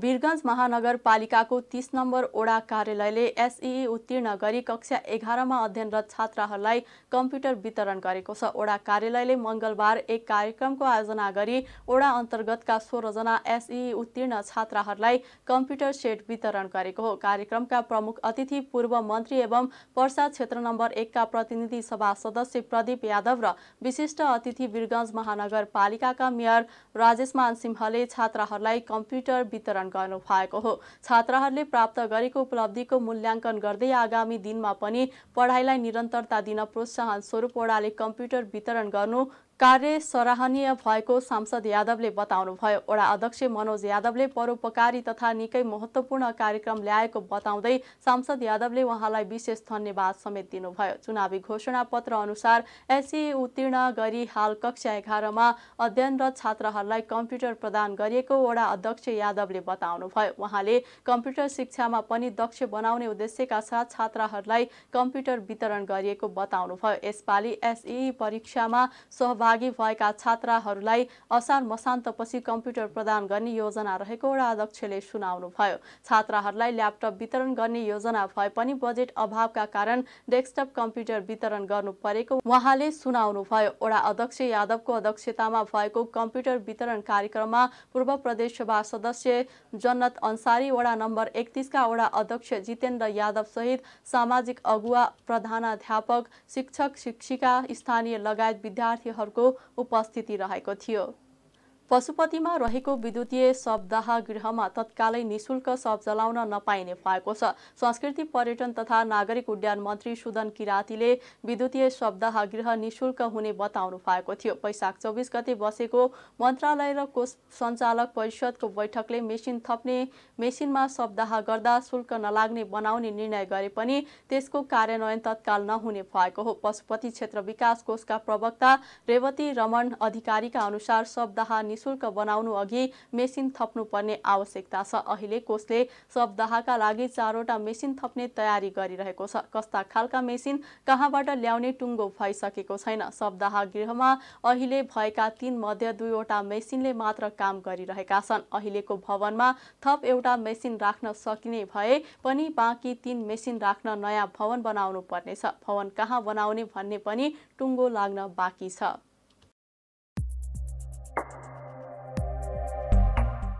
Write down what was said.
वीरगञ्ज महानगरपालिकाको तीस नम्बर ओडा कार्यालयले एसई उत्तीर्ण गरी कक्षा एघारमा अध्ययनरत छात्राहरूलाई कम्प्युटर वितरण गरेको छ ओडा कार्यालयले मङ्गलबार एक कार्यक्रमको आयोजना गरी ओडा अन्तर्गतका सोह्रजना एसई उत्तीर्ण छात्राहरूलाई कम्प्युटर सेट वितरण गरेको हो कार्यक्रमका प्रमुख अतिथि पूर्व मन्त्री एवं पर्सा क्षेत्र नम्बर एकका प्रतिनिधि सभा सदस्य प्रदीप यादव र विशिष्ट अतिथि वीरगञ्ज महानगरपालिकाका मेयर राजेशमान सिंहले छात्राहरूलाई कम्प्युटर वितरण प्रदान भएको हो छात्राहरूले प्राप्त गरेको उपलब्धिको मूल्याङ्कन गर्दै आगामी दिनमा पनि पढाइलाई निरन्तरता दिन प्रोत्साहन स्वरूप ओडाले कम्प्युटर वितरण गर्नु कार्य सराहनीय भएको सांसद यादवले बताउनुभयो वडा अध्यक्ष मनोज यादवले परोपकारी तथा निकै महत्त्वपूर्ण कार्यक्रम ल्याएको बताउँदै सांसद यादवले उहाँलाई विशेष धन्यवाद समेत दिनुभयो चुनावी घोषणा पत्र अनुसार एसए उत्तीर्ण गरी हाल कक्षा एघारमा अध्ययनरत छात्रहरूलाई कम्प्युटर प्रदान गरिएको वडा अध्यक्ष यादवले बताउनुभयो उहाँले कम्प्युटर शिक्षामा पनि दक्ष बनाउने उद्देश्यका साथ छात्राहरूलाई कम्प्युटर वितरण गरिएको बताउनुभयो यसपालि एसई परीक्षामा सहभाग सहभागी भएका छात्राहरूलाई असार मसान्तपछि कम्प्युटर प्रदान गर्ने योजना रहेको वडा अध्यक्षले सुनाउनुभयो छात्राहरूलाई ल्यापटप वितरण गर्ने योजना भए पनि बजेट अभावका कारण डेस्कटप कम्प्युटर वितरण गर्नु परेको उहाँले सुनाउनुभयो वडा अध्यक्ष यादवको अध्यक्षतामा भएको कम्प्युटर वितरण कार्यक्रममा पूर्व प्रदेशसभा सदस्य जन्नत अन्सारी वडा नम्बर एकतिसका वडा अध्यक्ष जितेन्द्र यादव सहित सामाजिक अगुवा प्रधानाध्यापक शिक्षक शिक्षिका स्थानीय लगायत विद्यार्थीहरूको उपस्थिति रहेको थियो पशुपतिमा रहेको विद्युतीय शब्दाह गृहमा तत्कालै निशुल्क शब जलाउन नपाइने भएको छ संस्कृति पर्यटन तथा नागरिक उड्डयन मन्त्री सुदन किरातीले विद्युतीय शब्दाह गृह निशुल्क हुने बताउनु भएको थियो वैशाख चौबिस गते बसेको मन्त्रालय र कोष सञ्चालक परिषदको बैठकले मेसिन थप्ने मेसिनमा शब्दाह गर्दा शुल्क नलाग्ने बनाउने निर्णय गरे पनि त्यसको कार्यान्वयन तत्काल नहुने भएको हो पशुपति क्षेत्र विकास कोषका प्रवक्ता रेवती रमण अधिकारीका अनुसार शब्दाह निशुल्क बनाउनु अघि मेसिन थप्नुपर्ने आवश्यकता छ अहिले कोषले शवदाहका लागि चारवटा मेसिन थप्ने तयारी गरिरहेको छ कस्ता खालका मेसिन कहाँबाट ल्याउने टुङ्गो भइसकेको छैन शवदाह गृहमा अहिले भएका तीन मध्ये दुईवटा मेसिनले मात्र काम गरिरहेका छन् अहिलेको भवनमा थप एउटा मेसिन राख्न सकिने भए पनि बाँकी तीन मेसिन राख्न नयाँ भवन बनाउनु पर्नेछ भवन कहाँ बनाउने भन्ने पनि टुङ्गो लाग्न बाँकी छ